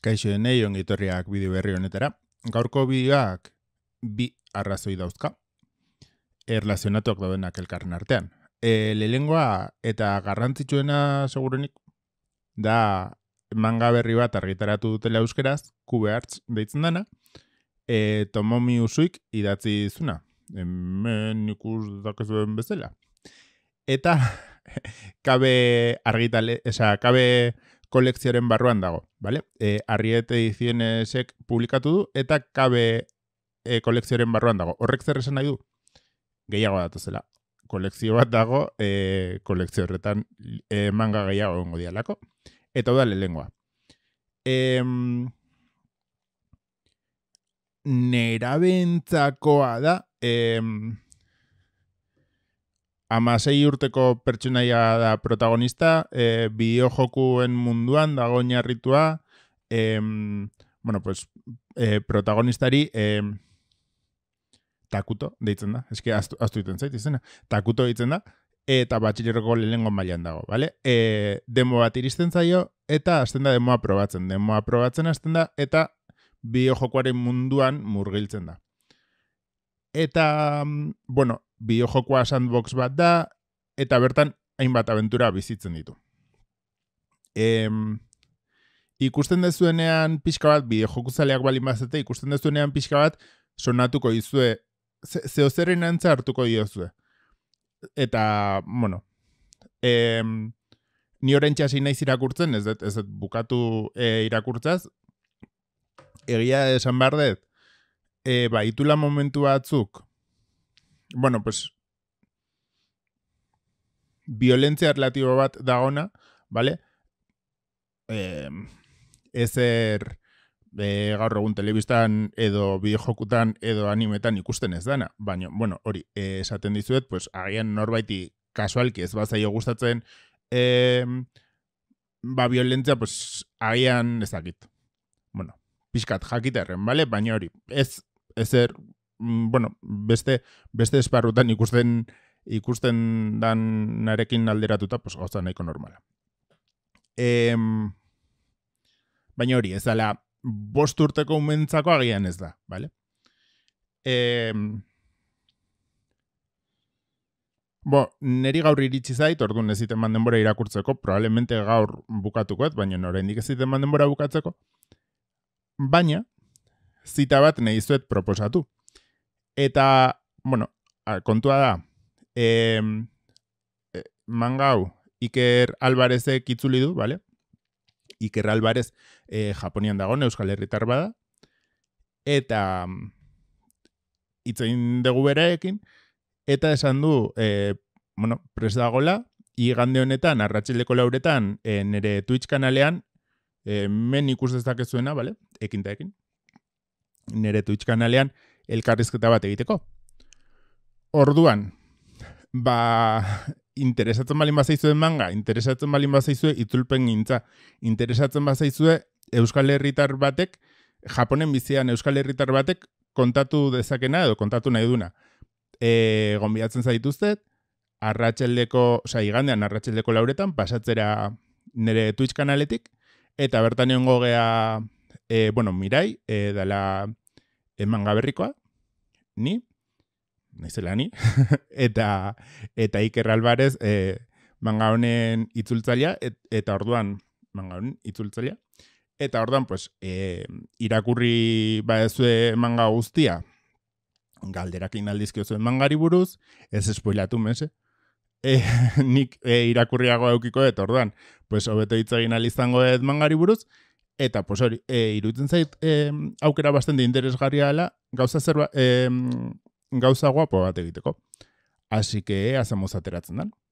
Kaixo denei ongi bideo berri honetara. Gaurko bideoak bi arrazoi dauzka. Erlazionatuak daudenak elkarren artean. E, eta garrantzitsuena segurenik da manga berri bat argitaratu dutela euskeraz, kube hartz deitzen dana, e, tomomi usuik idatzi zuna. Hemen ikus dakezuen bezala. Eta kabe argitale, esa kabe kolekziaren barruan dago, bale? E, eh, arriete publikatu du, eta kabe e, eh, kolekziaren barruan dago. Horrek zer esan nahi du? Gehiago datu zela. Kolekzio bat dago, e, kolekzio horretan e, manga gehiago gongo dialako. Eta da lehengoa. E, nera bentzakoa da, e, amasei urteko pertsonaia da protagonista, e, eh, bideo munduan dago narritua, e, bueno, pues, e, protagonistari, e, takuto, deitzen da, eski astu, astu ditzen zait, izena, takuto ditzen da, eta batxileroko lehenengo mailan dago, bale? E, eh, demo bat iristen zaio, eta azten da demoa probatzen, demoa probatzen azten da, eta bideo munduan murgiltzen da. Eta, mm, bueno, bideojokoa sandbox bat da eta bertan hainbat abentura bizitzen ditu. Em, ikusten dezuenean pixka bat bideojokuzaleak bali mazete ikusten dezuenean pixka bat sonatuko izue zehozerren antza hartuko izue. Eta, bueno, em, ni horren naiz irakurtzen, ez dut, ez dut bukatu e, irakurtzaz, egia esan behar dut, e, ba, itula momentu batzuk, bueno, pues, violentzia relativa bat dagona, vale Eh, ezer eh, gaur telebistan edo bi edo animetan ikusten ez dana. Baina, bueno, hori, eh, esaten dizuet, pues, agian norbaiti kasualki ez bazaio gustatzen, eh, ba, violentzia, pues, agian ezakit. Bueno, pixkat jakitarren, bale? Baina hori, ez, ezer Mm, bueno, beste, beste esparrutan ikusten ikusten dan narekin alderatuta, pues gauza nahiko normala. baina hori, ez dala, bost urteko umentzako agian ez da, bale? bo, neri gaur iritsi zait, ordu neziten mandenbora irakurtzeko, probablemente gaur bukatuko ez, baina nore indik eziten mandenbora bukatzeko, baina, zita bat nahi zuet proposatu. Eta, bueno, kontua da, e, eh, mangau, Iker Albarezek itzuli du, vale? Iker Albarez e, eh, Japonian dago, Euskal Herritar bada. Eta mm, itzain dugu bereekin, eta esan du, e, bueno, pres dagola, igande honetan, arratxileko lauretan, e, nere Twitch kanalean, e, men ikus dezakezuena, zuena Ekin ekin. Nere Twitch kanalean, elkarrizketa bat egiteko. Orduan, ba, interesatzen balin bazaizue manga, interesatzen balin bazaizue itzulpen gintza, interesatzen bazaizue Euskal Herritar batek, Japonen bizian Euskal Herritar batek kontatu dezakena edo kontatu nahi duna. E, gombiatzen zaituzte, arratxeldeko, oza, igandean arratxeldeko lauretan, pasatzera nire Twitch kanaletik, eta bertan egon gogea, e, bueno, mirai, e, dala emanga berrikoa, ni, naizela ni, eta, eta Iker Albarez e, eh, manga honen itzultzalea, eta orduan manga honen Eta orduan, pues, e, irakurri ba ezue manga guztia, galderak inaldizkio zuen mangari buruz, ez espoilatu mese, e, nik e, irakurriago eukiko eta orduan, pues, hobeto hitz egin alizango ez mangari buruz, Eta, pues hori, e, iruditzen zait, e, aukera bazten de interesgarria dela, gauza zerba, e, gauza guapo bat egiteko. así que, eh, hacemos ateratzen dan.